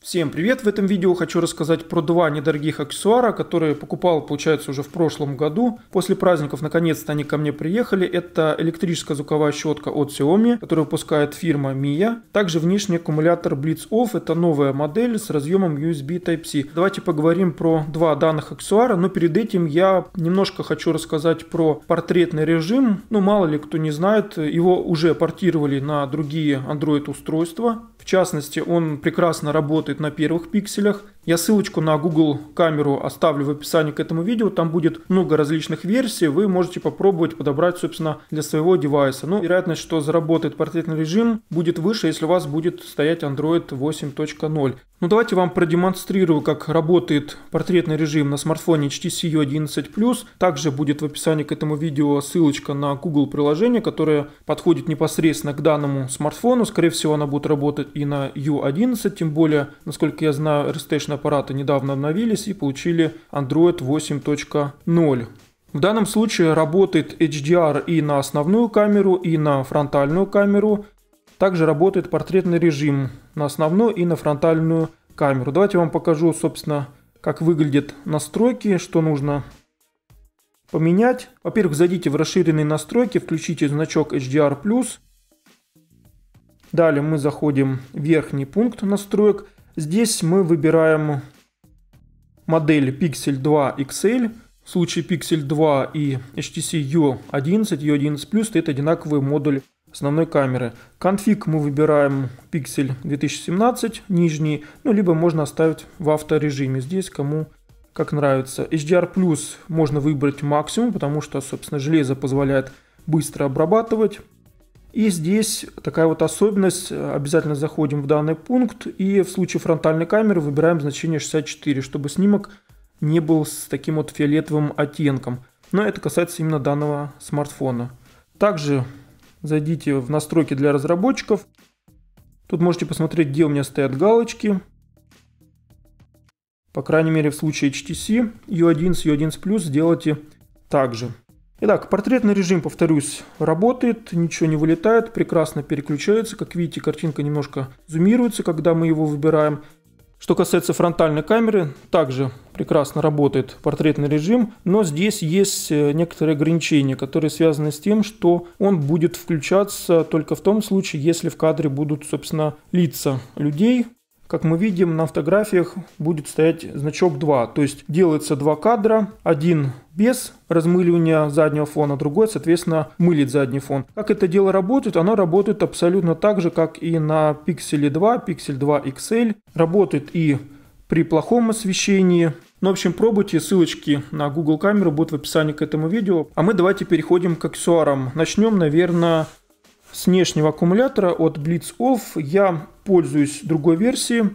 Всем привет! В этом видео хочу рассказать про два недорогих аксессуара, которые покупал, получается, уже в прошлом году. После праздников, наконец-то, они ко мне приехали. Это электрическая звуковая щетка от Xiaomi, которую выпускает фирма Mia. Также внешний аккумулятор Blitz Off. Это новая модель с разъемом USB Type-C. Давайте поговорим про два данных аксессуара, но перед этим я немножко хочу рассказать про портретный режим. Ну, мало ли кто не знает, его уже портировали на другие Android-устройства. В частности, он прекрасно работает работает на первых пикселях, я ссылочку на Google камеру оставлю в описании к этому видео. Там будет много различных версий. Вы можете попробовать подобрать, собственно, для своего девайса. Но ну, вероятность, что заработает портретный режим, будет выше, если у вас будет стоять Android 8.0. Ну давайте вам продемонстрирую, как работает портретный режим на смартфоне HTC U11+. Также будет в описании к этому видео ссылочка на Google приложение, которое подходит непосредственно к данному смартфону. Скорее всего, она будет работать и на U11, тем более, насколько я знаю, RStation облачные аппараты недавно обновились и получили Android 8.0. В данном случае работает HDR и на основную камеру, и на фронтальную камеру. Также работает портретный режим на основную и на фронтальную камеру. Давайте я вам покажу, собственно, как выглядят настройки, что нужно поменять. Во-первых, зайдите в расширенные настройки, включите значок HDR+. Далее мы заходим в верхний пункт настроек – Здесь мы выбираем модель Pixel 2 XL. В случае Pixel 2 и HTC U11, U11 Plus это одинаковый модуль основной камеры. Конфиг мы выбираем Pixel 2017, нижний, ну либо можно оставить в авторежиме. Здесь кому как нравится. HDR Plus можно выбрать максимум, потому что, собственно, железо позволяет быстро обрабатывать. И здесь такая вот особенность, обязательно заходим в данный пункт и в случае фронтальной камеры выбираем значение 64, чтобы снимок не был с таким вот фиолетовым оттенком. Но это касается именно данного смартфона. Также зайдите в настройки для разработчиков. Тут можете посмотреть, где у меня стоят галочки. По крайней мере в случае HTC U11, U11 Plus сделайте так же. Итак, портретный режим, повторюсь, работает, ничего не вылетает, прекрасно переключается. Как видите, картинка немножко зумируется, когда мы его выбираем. Что касается фронтальной камеры, также прекрасно работает портретный режим, но здесь есть э, некоторые ограничения, которые связаны с тем, что он будет включаться только в том случае, если в кадре будут, собственно, лица людей, как мы видим на фотографиях будет стоять значок 2, то есть делается два кадра, один без размыливания заднего фона, другой, соответственно, мылит задний фон. Как это дело работает? Оно работает абсолютно так же, как и на Pixel 2, Pixel 2 XL. Работает и при плохом освещении. Ну, в общем, пробуйте, ссылочки на Google камеру будут в описании к этому видео. А мы давайте переходим к аксессуарам. Начнем, наверное, с внешнего аккумулятора от Blitz Off. Я пользуюсь другой версией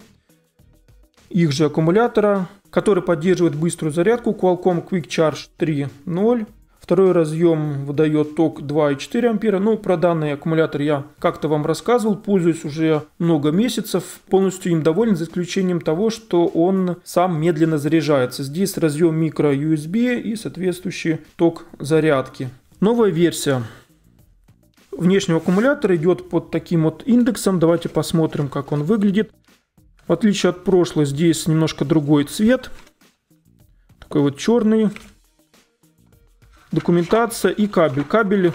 их же аккумулятора, который поддерживает быструю зарядку Qualcomm Quick Charge 3.0. Второй разъем выдает ток 2,4 ампера. Ну, про данный аккумулятор я как-то вам рассказывал, пользуюсь уже много месяцев. Полностью им доволен, за исключением того, что он сам медленно заряжается. Здесь разъем микро USB и соответствующий ток зарядки. Новая версия внешнего аккумулятора идет под таким вот индексом. Давайте посмотрим, как он выглядит. В отличие от прошлой здесь немножко другой цвет. Такой вот черный. Документация и кабель. Кабель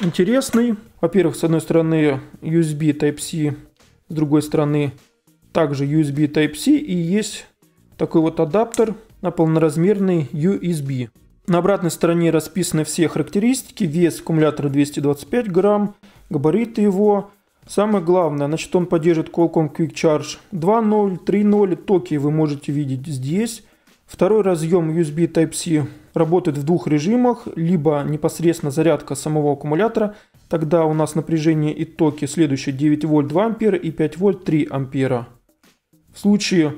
интересный. Во-первых, с одной стороны USB Type-C, с другой стороны также USB Type-C и есть такой вот адаптер на полноразмерный USB. На обратной стороне расписаны все характеристики. Вес аккумулятора 225 грамм, габариты его. Самое главное, значит он поддержит Qualcomm Quick Charge 2.0, 3.0. Токи вы можете видеть здесь. Второй разъем USB Type-C работает в двух режимах. Либо непосредственно зарядка самого аккумулятора. Тогда у нас напряжение и токи следующие 9 вольт 2 ампера и 5 вольт 3 ампера. В случае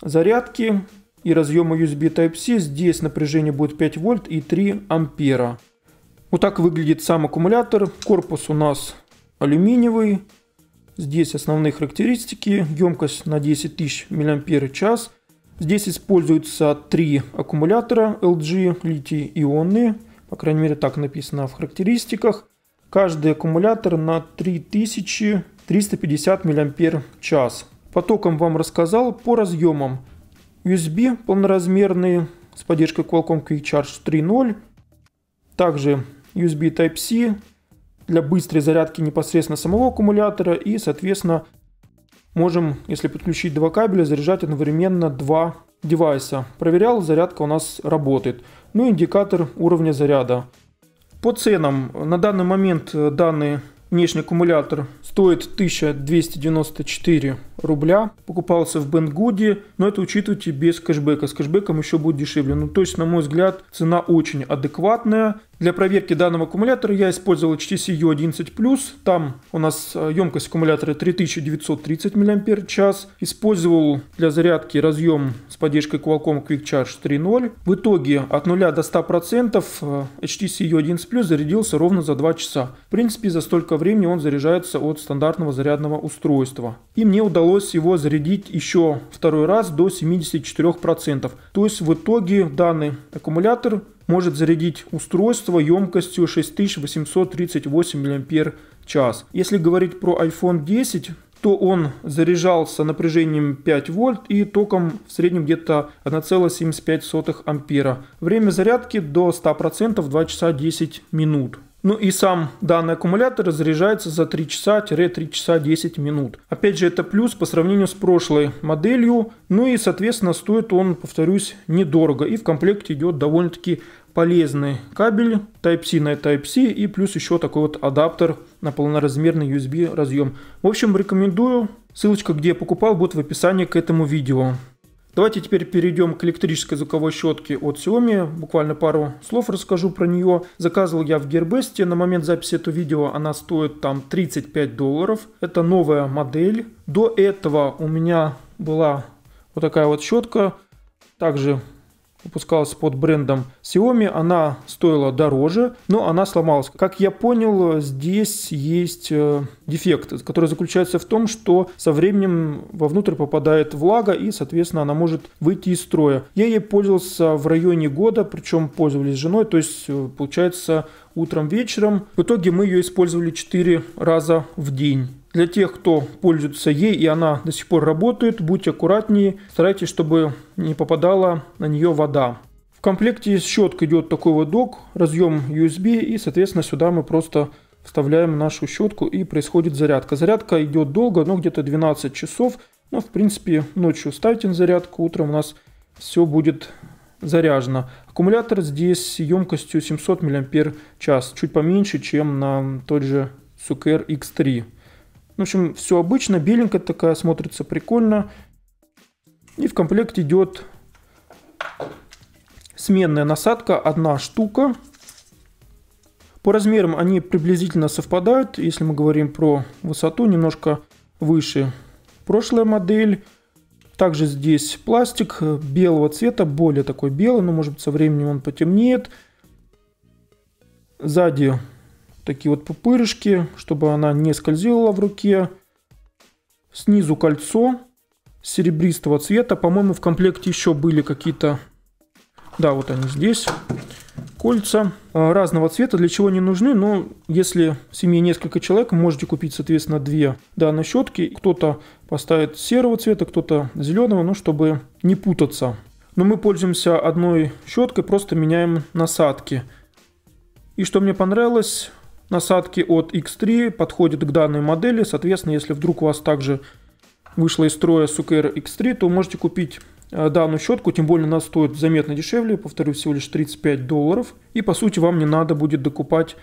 зарядки и разъема USB Type-C. Здесь напряжение будет 5 вольт и 3 ампера. Вот так выглядит сам аккумулятор. Корпус у нас алюминиевый. Здесь основные характеристики. Емкость на 10 тысяч мАч. Здесь используются три аккумулятора LG литий-ионные. По крайней мере так написано в характеристиках. Каждый аккумулятор на 3350 мАч. Потоком вам рассказал по разъемам. USB полноразмерный с поддержкой Qualcomm Quick Charge 3.0. Также USB Type-C для быстрой зарядки непосредственно самого аккумулятора. И, соответственно, можем, если подключить два кабеля, заряжать одновременно два девайса. Проверял, зарядка у нас работает. Ну и индикатор уровня заряда. По ценам на данный момент э, данный внешний аккумулятор стоит 1294 рубля покупался в Бенгуде, но это учитывайте без кэшбэка. С кэшбэком еще будет дешевле. Ну, то есть, на мой взгляд, цена очень адекватная. Для проверки данного аккумулятора я использовал HTC U11+. Там у нас емкость э, аккумулятора 3930 мАч. Использовал для зарядки разъем с поддержкой Qualcomm Quick Charge 3.0. В итоге от 0 до 100% HTC U11+, зарядился ровно за 2 часа. В принципе, за столько времени он заряжается от стандартного зарядного устройства. И мне удалось удалось его зарядить еще второй раз до 74%. То есть в итоге данный аккумулятор может зарядить устройство емкостью 6838 мАч. Если говорить про iPhone 10, то он заряжался напряжением 5 вольт и током в среднем где-то 1,75 ампера. Время зарядки до 100% 2 часа 10 минут. Ну и сам данный аккумулятор заряжается за 3 часа-3 часа 10 минут. Опять же, это плюс по сравнению с прошлой моделью. Ну и, соответственно, стоит он, повторюсь, недорого. И в комплекте идет довольно-таки полезный кабель Type-C на Type-C и плюс еще такой вот адаптер на полноразмерный USB разъем. В общем, рекомендую. Ссылочка, где я покупал, будет в описании к этому видео. Давайте теперь перейдем к электрической звуковой щетке от Xiaomi. Буквально пару слов расскажу про нее. Заказывал я в Gearbest. На момент записи этого видео она стоит там 35 долларов. Это новая модель. До этого у меня была вот такая вот щетка. Также выпускалась под брендом Xiaomi, она стоила дороже, но она сломалась. Как я понял, здесь есть э, дефект, который заключается в том, что со временем вовнутрь попадает влага и, соответственно, она может выйти из строя. Я ей пользовался в районе года, причем пользовались женой, то есть э, получается утром, вечером. В итоге мы ее использовали 4 раза в день для тех, кто пользуется ей и она до сих пор работает, будьте аккуратнее, старайтесь, чтобы не попадала на нее вода. В комплекте с щеткой идет такой вот док, разъем USB и, соответственно, сюда мы просто вставляем нашу щетку и происходит зарядка. Зарядка идет долго, но где-то 12 часов. Но, в принципе, ночью ставите на зарядку, утром у нас все будет заряжено. Аккумулятор здесь емкостью 700 мАч, чуть поменьше, чем на тот же Сукер X3. В общем, все обычно, беленькая такая, смотрится прикольно. И в комплект идет сменная насадка, одна штука. По размерам они приблизительно совпадают, если мы говорим про высоту, немножко выше прошлая модель. Также здесь пластик э, белого цвета, более такой белый, но может быть со временем он потемнеет. Сзади такие вот пупырышки, чтобы она не скользила в руке. Снизу кольцо серебристого цвета. По-моему, в комплекте еще были какие-то... Да, вот они здесь. Кольца э, разного цвета, для чего они нужны, но если в семье несколько человек, можете купить, соответственно, две данные щетки. Кто-то поставит серого цвета, кто-то зеленого, ну, чтобы не путаться. Но мы пользуемся одной щеткой, просто меняем насадки. И что мне понравилось, насадки от X3 подходит к данной модели. Соответственно, если вдруг у вас также вышла из строя Сукер X3, то можете купить э, данную щетку, тем более она стоит заметно дешевле, повторю, всего лишь 35 долларов. И по сути вам не надо будет докупать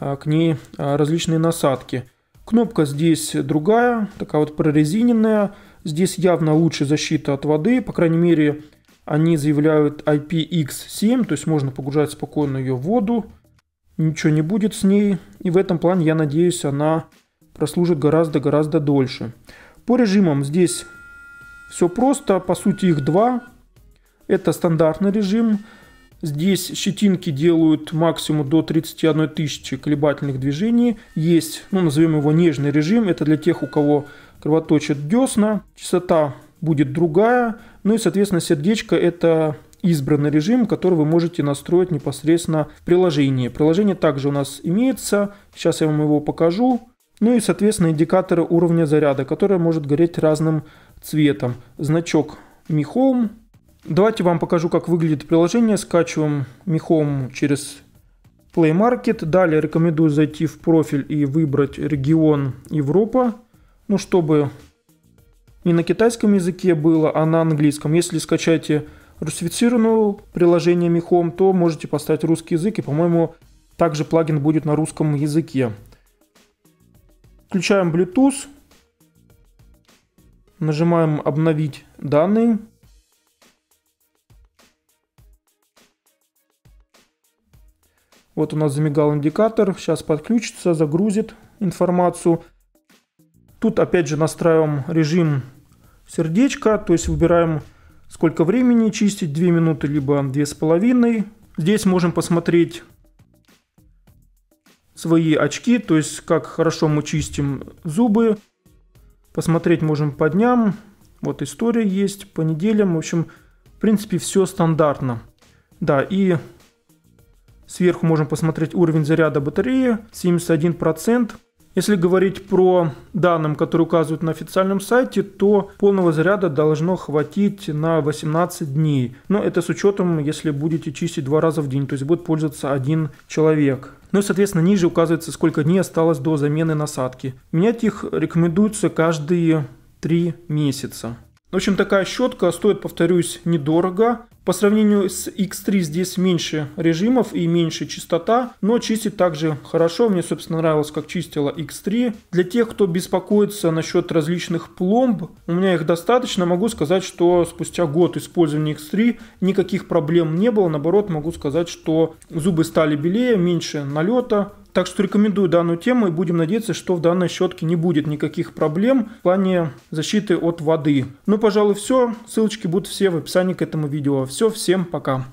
э, к ней э, различные насадки. Кнопка здесь другая, такая вот прорезиненная. Здесь явно лучше защита от воды, по крайней мере они заявляют IPX7, то есть можно погружать спокойно ее в воду ничего не будет с ней. И в этом плане, я надеюсь, она прослужит гораздо-гораздо дольше. По режимам здесь все просто. По сути их два. Это стандартный режим. Здесь щетинки делают максимум до 31 тысячи колебательных движений. Есть, ну назовем его нежный режим. Это для тех, у кого кровоточат десна. Частота будет другая. Ну и, соответственно, сердечко это избранный режим, который вы можете настроить непосредственно в приложении. Приложение также у нас имеется, сейчас я вам его покажу. Ну и, соответственно, индикаторы уровня заряда, который может гореть разным цветом. Значок Mi Home. Давайте вам покажу, как выглядит приложение. Скачиваем Mi Home через Play Market. Далее рекомендую зайти в профиль и выбрать регион Европа. Ну, чтобы не на китайском языке было, а на английском. Если скачаете русифицировано приложение Михом, то можете поставить русский язык, и, по-моему, также плагин будет на русском языке. Включаем Bluetooth, нажимаем «Обновить данные», Вот у нас замигал индикатор, сейчас подключится, загрузит информацию. Тут опять же настраиваем режим сердечка, то есть выбираем сколько времени чистить, 2 минуты либо 2,5. Здесь можем посмотреть свои очки, то есть как хорошо мы чистим зубы. Посмотреть можем по дням, вот история есть, по неделям, в общем, в принципе все стандартно. Да, и сверху можем посмотреть уровень заряда батареи, 71%. Если говорить про данным, которые указывают на официальном сайте, то полного заряда должно хватить на 18 дней. Но это с учетом, если будете чистить два раза в день, то есть будет пользоваться один человек. Ну и, соответственно, ниже указывается, сколько дней осталось до замены насадки. Менять их рекомендуется каждые 3 месяца. Ну, в общем, такая щетка стоит, повторюсь, недорого. По сравнению с X3 здесь меньше режимов и меньше частота, но чистит также хорошо. Мне, собственно, нравилось, как чистила X3. Для тех, кто беспокоится насчет различных пломб, у меня их достаточно. Могу сказать, что спустя год использования X3 никаких проблем не было. Наоборот, могу сказать, что зубы стали белее, меньше налета, так что рекомендую данную тему и будем надеяться, что в данной щетке не будет никаких проблем в плане защиты от воды. Ну, пожалуй, все. Ссылочки будут все в описании к этому видео. Все, всем пока.